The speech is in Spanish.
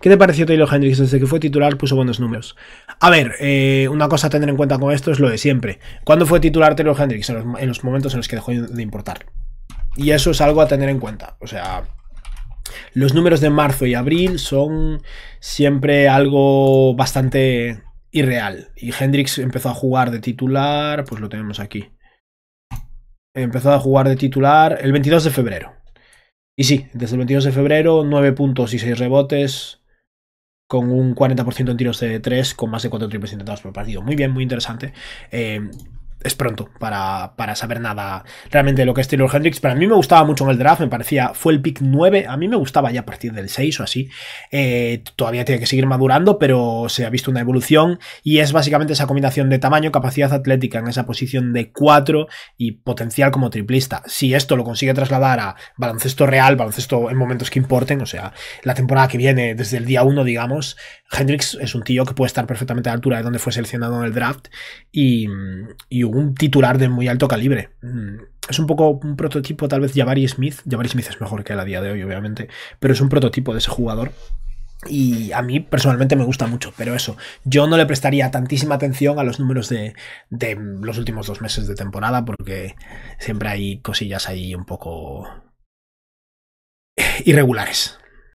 ¿Qué te pareció Taylor Hendricks? Desde que fue titular puso buenos números. A ver, eh, una cosa a tener en cuenta con esto es lo de siempre. ¿Cuándo fue titular Taylor Hendricks? En los, momentos en los que dejó de importar. Y eso es algo a tener en cuenta. O sea, los números de marzo y abril son siempre algo bastante irreal. Y Hendricks empezó a jugar de titular, pues lo tenemos aquí. Empezó a jugar de titular el 22 de febrero. Y sí, desde el 22 de febrero, 9 puntos y 6 rebotes, con un 40% en tiros de 3, con más de 4 triples intentados por partido. Muy bien, muy interesante. Eh, es pronto para, saber nada realmente de lo que es Taylor Hendricks. Pero a mí me gustaba mucho en el draft, me parecía, fue el pick 9, a mí me gustaba ya a partir del 6 o así. Eh, todavía tiene que seguir madurando, pero se ha visto una evolución y es básicamente esa combinación de tamaño, capacidad atlética en esa posición de 4 y potencial como triplista. Si esto lo consigue trasladar a baloncesto real, baloncesto en momentos que importen, o sea, la temporada que viene, desde el día 1, digamos, Hendricks es un tío que puede estar perfectamente a la altura de donde fue seleccionado en el draft y, y un titular de muy alto calibre. Mm, es un poco un prototipo, tal vez Jabari Smith. Jabari Smith es mejor que él a día de hoy, obviamente, pero es un prototipo de ese jugador. Y a mí personalmente me gusta mucho, pero eso, yo no le prestaría tantísima atención a los números de los últimos dos meses de temporada, porque siempre hay cosillas ahí un poco irregulares.